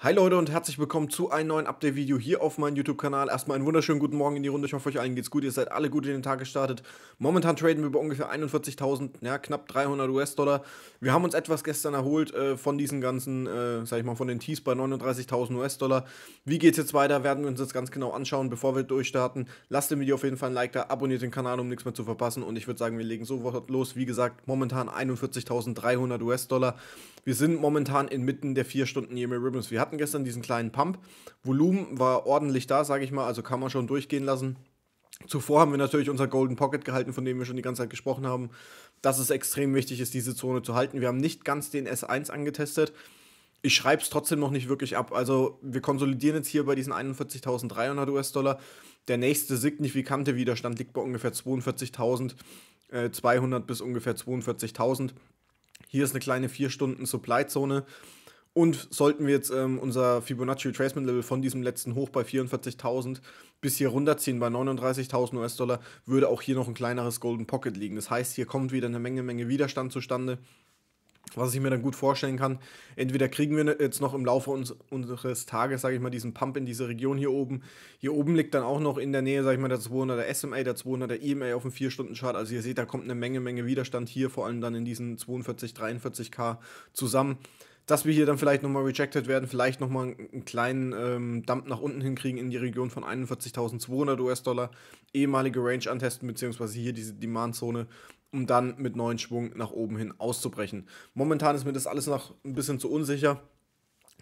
Hi Leute und herzlich willkommen zu einem neuen Update-Video hier auf meinem YouTube-Kanal. Erstmal einen wunderschönen guten Morgen in die Runde. Ich hoffe, euch allen geht's gut. Ihr seid alle gut in den Tag gestartet. Momentan traden wir bei ungefähr 41.000, ja, knapp 300 US-Dollar. Wir haben uns etwas gestern erholt äh, von diesen ganzen, äh, sag ich mal, von den Tees bei 39.000 US-Dollar. Wie geht's jetzt weiter, werden wir uns jetzt ganz genau anschauen, bevor wir durchstarten. Lasst dem Video auf jeden Fall ein Like da, abonniert den Kanal, um nichts mehr zu verpassen. Und ich würde sagen, wir legen sofort los. Wie gesagt, momentan 41.300 US-Dollar wir sind momentan inmitten der vier Stunden EMA Ribbons. Wir hatten gestern diesen kleinen Pump. Volumen war ordentlich da, sage ich mal, also kann man schon durchgehen lassen. Zuvor haben wir natürlich unser Golden Pocket gehalten, von dem wir schon die ganze Zeit gesprochen haben, dass es extrem wichtig ist, diese Zone zu halten. Wir haben nicht ganz den S1 angetestet. Ich schreibe es trotzdem noch nicht wirklich ab. Also wir konsolidieren jetzt hier bei diesen 41.300 US-Dollar. Der nächste signifikante Widerstand liegt bei ungefähr 42.200 äh, bis ungefähr 42.000. Hier ist eine kleine 4-Stunden-Supply-Zone. Und sollten wir jetzt ähm, unser Fibonacci Retracement Level von diesem letzten Hoch bei 44.000 bis hier runterziehen bei 39.000 US-Dollar, würde auch hier noch ein kleineres Golden Pocket liegen. Das heißt, hier kommt wieder eine Menge, Menge Widerstand zustande was ich mir dann gut vorstellen kann, entweder kriegen wir ne, jetzt noch im Laufe uns, unseres Tages, sage ich mal, diesen Pump in diese Region hier oben. Hier oben liegt dann auch noch in der Nähe, sage ich mal, der 200er SMA, der 200er EMA auf dem 4-Stunden-Chart. Also ihr seht, da kommt eine Menge, Menge Widerstand hier, vor allem dann in diesen 42, 43k zusammen. Dass wir hier dann vielleicht nochmal rejected werden, vielleicht nochmal einen kleinen ähm, Dump nach unten hinkriegen in die Region von 41.200 US-Dollar, ehemalige Range antesten, beziehungsweise hier diese Demand-Zone um dann mit neuen Schwung nach oben hin auszubrechen. Momentan ist mir das alles noch ein bisschen zu unsicher.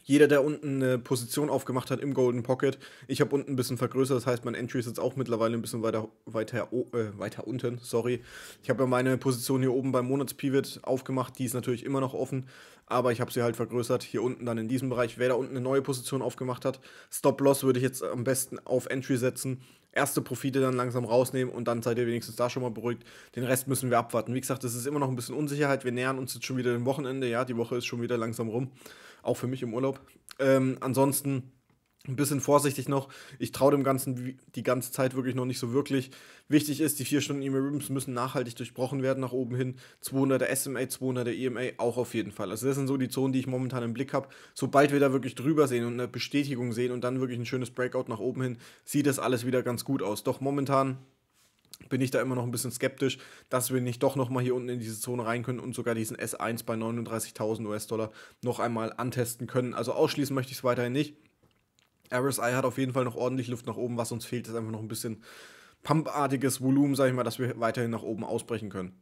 Jeder, der unten eine Position aufgemacht hat im Golden Pocket, ich habe unten ein bisschen vergrößert, das heißt, mein Entry ist jetzt auch mittlerweile ein bisschen weiter, weiter, äh, weiter unten, sorry. Ich habe ja meine Position hier oben beim Monatspivot aufgemacht, die ist natürlich immer noch offen, aber ich habe sie halt vergrößert, hier unten dann in diesem Bereich. Wer da unten eine neue Position aufgemacht hat, Stop-Loss würde ich jetzt am besten auf Entry setzen, erste Profite dann langsam rausnehmen und dann seid ihr wenigstens da schon mal beruhigt. Den Rest müssen wir abwarten. Wie gesagt, es ist immer noch ein bisschen Unsicherheit. Wir nähern uns jetzt schon wieder dem Wochenende. Ja, die Woche ist schon wieder langsam rum. Auch für mich im Urlaub. Ähm, ansonsten ein bisschen vorsichtig noch. Ich traue dem Ganzen die ganze Zeit wirklich noch nicht so wirklich. Wichtig ist, die 4 Stunden e mail rooms müssen nachhaltig durchbrochen werden nach oben hin. 200er SMA, 200er EMA auch auf jeden Fall. Also das sind so die Zonen, die ich momentan im Blick habe. Sobald wir da wirklich drüber sehen und eine Bestätigung sehen und dann wirklich ein schönes Breakout nach oben hin, sieht das alles wieder ganz gut aus. Doch momentan bin ich da immer noch ein bisschen skeptisch, dass wir nicht doch nochmal hier unten in diese Zone rein können und sogar diesen S1 bei 39.000 US-Dollar noch einmal antesten können. Also ausschließen möchte ich es weiterhin nicht. RSI hat auf jeden Fall noch ordentlich Luft nach oben. Was uns fehlt, ist einfach noch ein bisschen pumpartiges Volumen, sage ich mal, dass wir weiterhin nach oben ausbrechen können.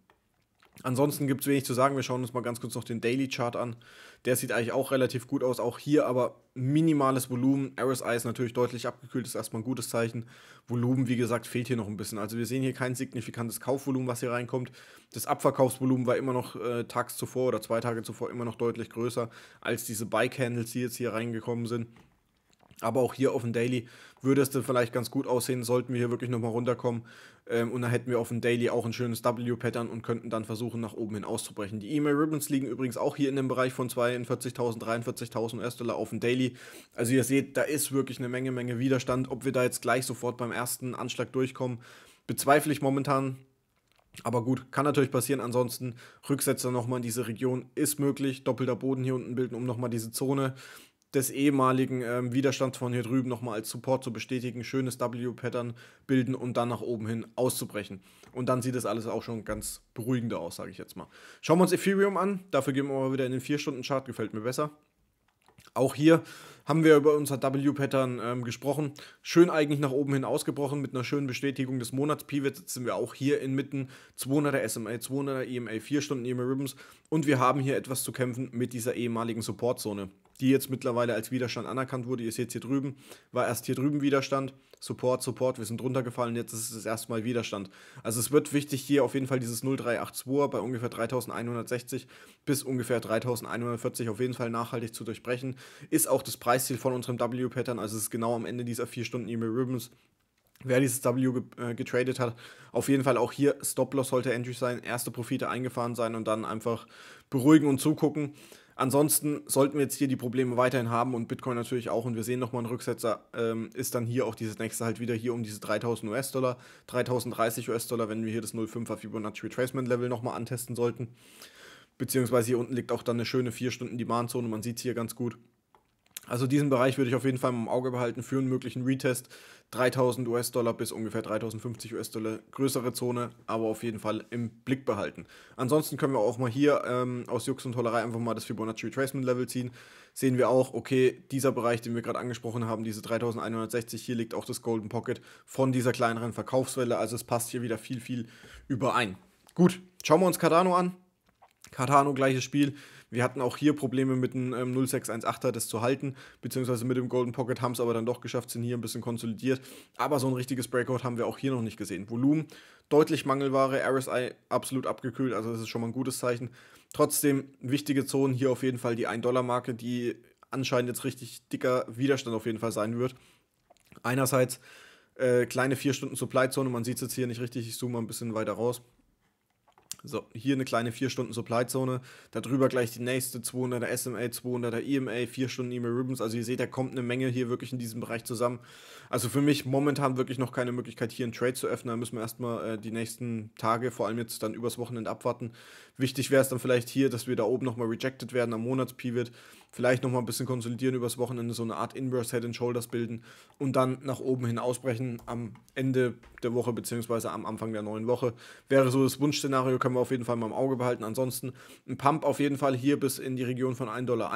Ansonsten gibt es wenig zu sagen. Wir schauen uns mal ganz kurz noch den Daily Chart an. Der sieht eigentlich auch relativ gut aus. Auch hier aber minimales Volumen. RSI ist natürlich deutlich abgekühlt, ist erstmal ein gutes Zeichen. Volumen, wie gesagt, fehlt hier noch ein bisschen. Also wir sehen hier kein signifikantes Kaufvolumen, was hier reinkommt. Das Abverkaufsvolumen war immer noch äh, tags zuvor oder zwei Tage zuvor immer noch deutlich größer als diese Buy Candles, die jetzt hier reingekommen sind. Aber auch hier auf dem Daily würde es dann vielleicht ganz gut aussehen, sollten wir hier wirklich nochmal runterkommen. Ähm, und dann hätten wir auf dem Daily auch ein schönes W-Pattern und könnten dann versuchen, nach oben hin auszubrechen. Die E-Mail Ribbons liegen übrigens auch hier in dem Bereich von 42.000, 43.000 US-Dollar auf dem Daily. Also ihr seht, da ist wirklich eine Menge, Menge Widerstand. Ob wir da jetzt gleich sofort beim ersten Anschlag durchkommen, bezweifle ich momentan. Aber gut, kann natürlich passieren. Ansonsten Rücksetzer nochmal in diese Region ist möglich. Doppelter Boden hier unten bilden, um nochmal diese Zone des ehemaligen ähm, Widerstands von hier drüben nochmal als Support zu bestätigen, schönes W-Pattern bilden und dann nach oben hin auszubrechen. Und dann sieht das alles auch schon ganz beruhigender aus, sage ich jetzt mal. Schauen wir uns Ethereum an. Dafür gehen wir mal wieder in den 4-Stunden-Chart, gefällt mir besser. Auch hier haben wir über unser W-Pattern ähm, gesprochen. Schön eigentlich nach oben hin ausgebrochen mit einer schönen Bestätigung des Monats. Pivot sitzen wir auch hier inmitten 200er SMA, 200er EMA, 4 Stunden EMA Ribbons und wir haben hier etwas zu kämpfen mit dieser ehemaligen Supportzone, die jetzt mittlerweile als Widerstand anerkannt wurde. Ihr seht es hier drüben, war erst hier drüben Widerstand, Support, Support, wir sind runtergefallen, jetzt ist es erstmal Widerstand. Also es wird wichtig hier auf jeden Fall dieses 0382 bei ungefähr 3160 bis ungefähr 3140 auf jeden Fall nachhaltig zu durchbrechen. Ist auch das Preis Preisziel von unserem W-Pattern. Also es ist genau am Ende dieser vier Stunden E-Mail Ribbons. Wer dieses W äh, getradet hat, auf jeden Fall auch hier Stop-Loss sollte Entry sein, erste Profite eingefahren sein und dann einfach beruhigen und zugucken. Ansonsten sollten wir jetzt hier die Probleme weiterhin haben und Bitcoin natürlich auch. Und wir sehen nochmal einen Rücksetzer, ähm, ist dann hier auch dieses nächste halt wieder hier um diese 3000 US-Dollar, 3030 US-Dollar, wenn wir hier das 0,5er Fibonacci Retracement Level nochmal antesten sollten. Beziehungsweise hier unten liegt auch dann eine schöne 4-Stunden-Demand-Zone. Man sieht es hier ganz gut. Also diesen Bereich würde ich auf jeden Fall im Auge behalten für einen möglichen Retest. 3000 US-Dollar bis ungefähr 3050 US-Dollar, größere Zone, aber auf jeden Fall im Blick behalten. Ansonsten können wir auch mal hier ähm, aus Jux und Tollerei einfach mal das Fibonacci Retracement Level ziehen. Sehen wir auch, okay, dieser Bereich, den wir gerade angesprochen haben, diese 3160, hier liegt auch das Golden Pocket von dieser kleineren Verkaufswelle, also es passt hier wieder viel, viel überein. Gut, schauen wir uns Cardano an. Cardano, gleiches Spiel. Wir hatten auch hier Probleme mit einem ähm, 0618er, das zu halten, beziehungsweise mit dem Golden Pocket haben es aber dann doch geschafft, sind hier ein bisschen konsolidiert. Aber so ein richtiges Breakout haben wir auch hier noch nicht gesehen. Volumen, deutlich Mangelware, RSI absolut abgekühlt, also das ist schon mal ein gutes Zeichen. Trotzdem wichtige Zonen, hier auf jeden Fall die 1-Dollar-Marke, die anscheinend jetzt richtig dicker Widerstand auf jeden Fall sein wird. Einerseits äh, kleine 4 Stunden Supply-Zone, man sieht es jetzt hier nicht richtig, ich zoome mal ein bisschen weiter raus. So, hier eine kleine 4-Stunden-Supply-Zone, darüber gleich die nächste 200er SMA, 200er EMA, 4 Stunden EMA Ribbons. Also ihr seht, da kommt eine Menge hier wirklich in diesem Bereich zusammen. Also für mich momentan wirklich noch keine Möglichkeit, hier einen Trade zu öffnen. Da müssen wir erstmal äh, die nächsten Tage, vor allem jetzt dann übers Wochenende abwarten. Wichtig wäre es dann vielleicht hier, dass wir da oben nochmal rejected werden am Monatspivot vielleicht nochmal ein bisschen konsolidieren übers Wochenende, so eine Art Inverse Head and Shoulders bilden und dann nach oben hin ausbrechen am Ende der Woche beziehungsweise am Anfang der neuen Woche. Wäre so das Wunschszenario, können wir auf jeden Fall mal im Auge behalten. Ansonsten ein Pump auf jeden Fall hier bis in die Region von 1,1 Dollar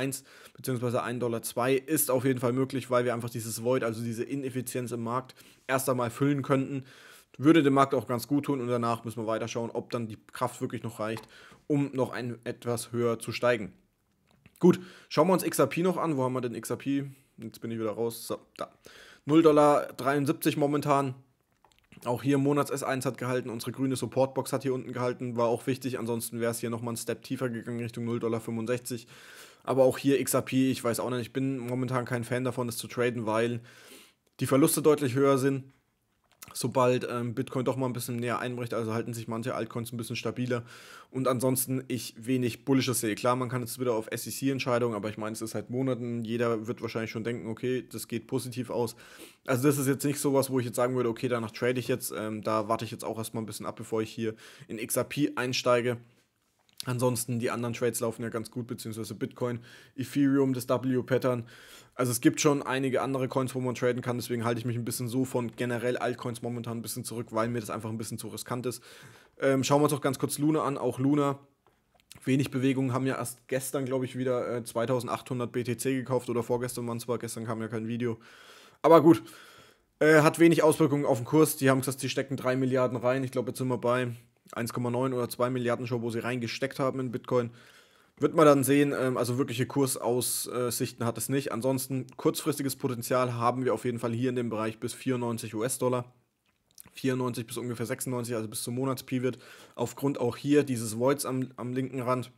beziehungsweise 1,2 Dollar ist auf jeden Fall möglich, weil wir einfach dieses Void, also diese Ineffizienz im Markt, erst einmal füllen könnten würde dem Markt auch ganz gut tun und danach müssen wir weiterschauen, ob dann die Kraft wirklich noch reicht, um noch ein, etwas höher zu steigen. Gut, schauen wir uns XRP noch an. Wo haben wir denn XRP? Jetzt bin ich wieder raus. So, da. 0,73 Dollar momentan. Auch hier Monats S1 hat gehalten, unsere grüne Supportbox hat hier unten gehalten, war auch wichtig, ansonsten wäre es hier nochmal einen Step tiefer gegangen Richtung 0,65 Dollar. Aber auch hier XRP, ich weiß auch nicht, ich bin momentan kein Fan davon, das zu traden, weil die Verluste deutlich höher sind sobald ähm, Bitcoin doch mal ein bisschen näher einbricht. Also halten sich manche Altcoins ein bisschen stabiler. Und ansonsten ich wenig Bullisches sehe. Klar, man kann jetzt wieder auf SEC-Entscheidungen, aber ich meine, es ist seit Monaten. Jeder wird wahrscheinlich schon denken, okay, das geht positiv aus. Also das ist jetzt nicht sowas, wo ich jetzt sagen würde, okay, danach trade ich jetzt. Ähm, da warte ich jetzt auch erstmal ein bisschen ab, bevor ich hier in XRP einsteige. Ansonsten die anderen Trades laufen ja ganz gut, beziehungsweise Bitcoin, Ethereum, das W-Pattern. Also es gibt schon einige andere Coins, wo man traden kann, deswegen halte ich mich ein bisschen so von generell Altcoins momentan ein bisschen zurück, weil mir das einfach ein bisschen zu riskant ist. Ähm, schauen wir uns auch ganz kurz Luna an, auch Luna. Wenig Bewegung, haben ja erst gestern, glaube ich, wieder äh, 2800 BTC gekauft oder vorgestern waren es zwar, gestern kam ja kein Video. Aber gut, äh, hat wenig Auswirkungen auf den Kurs. Die haben gesagt, sie stecken 3 Milliarden rein. Ich glaube, jetzt sind wir bei 1,9 oder 2 Milliarden schon, wo sie reingesteckt haben in Bitcoin. Wird man dann sehen, ähm, also wirkliche Kursaussichten hat es nicht. Ansonsten kurzfristiges Potenzial haben wir auf jeden Fall hier in dem Bereich bis 94 US-Dollar. 94 bis ungefähr 96, also bis zum Monatspivot. Aufgrund auch hier dieses Voids am, am linken Rand.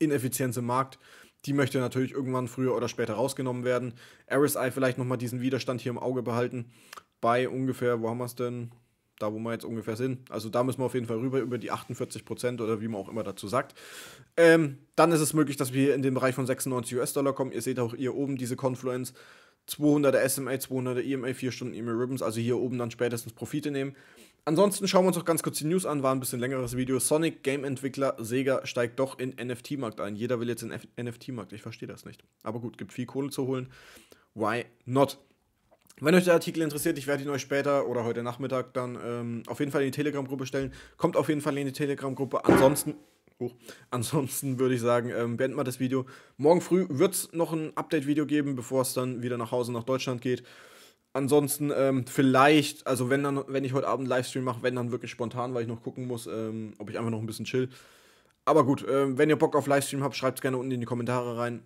Ineffizienz im Markt. Die möchte natürlich irgendwann früher oder später rausgenommen werden. RSI vielleicht nochmal diesen Widerstand hier im Auge behalten. Bei ungefähr, wo haben wir es denn? da wo wir jetzt ungefähr sind. Also da müssen wir auf jeden Fall rüber über die 48 Prozent oder wie man auch immer dazu sagt. Ähm, dann ist es möglich, dass wir in den Bereich von 96 US-Dollar kommen. Ihr seht auch hier oben diese Confluence. 200er SMA, 200er EMA, 4 Stunden EMA Ribbons, also hier oben dann spätestens Profite nehmen. Ansonsten schauen wir uns auch ganz kurz die News an, war ein bisschen längeres Video. Sonic, Game-Entwickler, Sega steigt doch in NFT-Markt ein. Jeder will jetzt in NFT-Markt, ich verstehe das nicht. Aber gut, gibt viel Kohle zu holen. Why not? Wenn euch der Artikel interessiert, ich werde ihn euch später oder heute Nachmittag dann ähm, auf jeden Fall in die Telegram-Gruppe stellen. Kommt auf jeden Fall in die Telegram-Gruppe. Ansonsten, oh, ansonsten würde ich sagen, ähm, beenden wir das Video. Morgen früh wird es noch ein Update-Video geben, bevor es dann wieder nach Hause nach Deutschland geht. Ansonsten ähm, vielleicht, also wenn dann, wenn ich heute Abend Livestream mache, wenn dann wirklich spontan, weil ich noch gucken muss, ähm, ob ich einfach noch ein bisschen chill. Aber gut, ähm, wenn ihr Bock auf Livestream habt, schreibt es gerne unten in die Kommentare rein.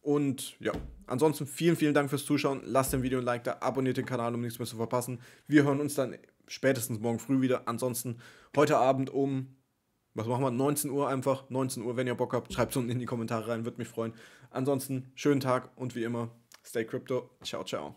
Und ja, ansonsten vielen, vielen Dank fürs Zuschauen. Lasst dem Video ein Like da, abonniert den Kanal, um nichts mehr zu verpassen. Wir hören uns dann spätestens morgen früh wieder. Ansonsten heute Abend um, was machen wir, 19 Uhr einfach. 19 Uhr, wenn ihr Bock habt, schreibt es unten in die Kommentare rein, würde mich freuen. Ansonsten schönen Tag und wie immer, stay crypto. Ciao, ciao.